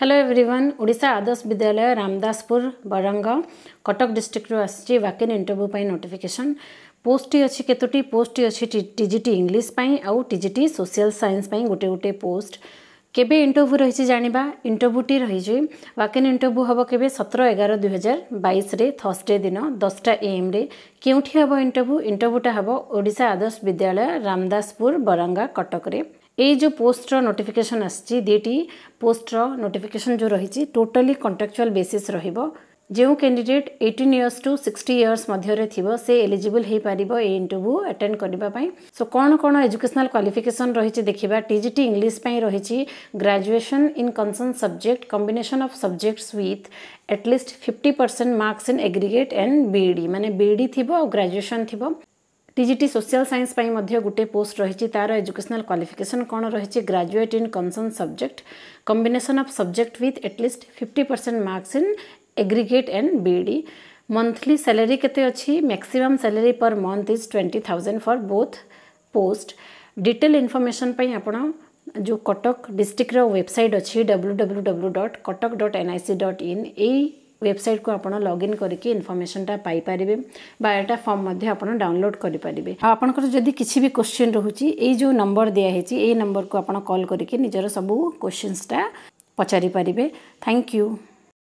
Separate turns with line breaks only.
hello everyone Odisha ଆଦର୍ଶ ବିଦ୍ୟାଳୟ ରାମଦାସପୁର ବରଙ୍ଗ କଟକ ଡିଷ୍ଟ୍ରିକ୍ଟରୁ ଆସିଛି ୱାକିନ୍ interview ପାଇଁ ନୋଟିଫିକେସନ୍ ପୋଷ୍ଟଟି ଅଛି କେତୋଟି ପୋଷ୍ଟଟି ଅଛି ଟିଜିଟି ଇଂଲିଶ ପାଇଁ ଆଉ ଟିଜିଟି ସୋସିଆଲ ସାଇନ୍ସ ପାଇଁ ଗୋଟିଏ ଗୋଟିଏ ପୋଷ୍ଟ କେବେ ଇଣ୍ଟରଭ୍ୟୁ ରହିଛି ଜାଣିବା ଇଣ୍ଟରଭ୍ୟୁଟି ରହିଛି ୱାକେନ୍ ଇଣ୍ଟରଭ୍ୟୁ ହେବ କେବେ ସତର ଏଗାର ଦୁଇ ହଜାର ବାଇଶରେ ଥର୍ସଡେ ଦିନ ଦଶଟା ଏଏମ୍ରେ କେଉଁଠି ହେବ ଇଣ୍ଟରଭ୍ୟୁ ଇଣ୍ଟରଭ୍ୟୁଟା ହେବ ଓଡ଼ିଶା ଆଦର୍ଶ ବିଦ୍ୟାଳୟ ରାମଦାସପୁର ବରାଙ୍ଗା କଟକରେ ଏଇ ଯେଉଁ ପୋଷ୍ଟର ନୋଟିଫିକେସନ୍ ଆସିଛି ଦୁଇଟି ପୋଷ୍ଟର ନୋଟିଫିକେସନ୍ ଯେଉଁ ରହିଛି ଟୋଟାଲି କଣ୍ଟ୍ରାକ୍ଚୁଆଲ୍ ବେସିସ୍ ରହିବ ଯେଉଁ candidate eighteen years to sixty years ମଧ୍ୟରେ ଥିବ ସେ ଏଲିଜିବଲ୍ ହୋଇପାରିବ ଏଇ ଇଣ୍ଟରଭ୍ୟୁ ଆଟେଣ୍ଡ କରିବା ପାଇଁ ସୋ କ'ଣ କ'ଣ ଏଜୁକେସନାଲ୍ କ୍ୱାଲିଫିକେସନ୍ ରହିଛି ଦେଖିବା ଟିଜିଟି ଇଂଲିଶ ପାଇଁ ରହିଛି graduation in concern subject combination of subjects with at least fifty percent marks in aggregate and BEd ମାନେ ବିଇଡ଼ି ଥିବ ଆଉ ଗ୍ରାଜୁଏସନ୍ ଥିବ टीजीटी सोशल साइंस पर मध्य गोटे पोस्ट रही तार एजुकेशनल क्वालिफिकेसन कौन रही graduate in concern subject combination of subject with at least fifty percent marks in aggregate and BEd monthly salary केते अच्छी maximum salary per month is twenty thousand for both post detail information पर आप जो कटक डिस्ट्रिक्टर website अच्छी W W W dot Cuttack dot N I C dot in यही ୱେବସାଇଟ୍କୁ ଆପଣ ଲଗ୍ଇନ୍ କରିକି ଇନଫର୍ମେସନ୍ଟା ପାଇପାରିବେ ବା ଏଇଟା ଫର୍ମ ମଧ୍ୟ ଆପଣ ଡାଉନଲୋଡ଼୍ କରିପାରିବେ ଆଉ ଆପଣଙ୍କର ଯଦି କିଛି ବି କୋଶ୍ଚିନ୍ ରହୁଛି ଏଇ ଯେଉଁ ନମ୍ବର ଦିଆହେଇଛି ଏଇ ନମ୍ବରକୁ ଆପଣ କଲ୍ କରିକି ନିଜର ସବୁ କୋଶ୍ଚିନ୍ସଟା ପଚାରି ପାରିବେ ଥ୍ୟାଙ୍କ ୟୁ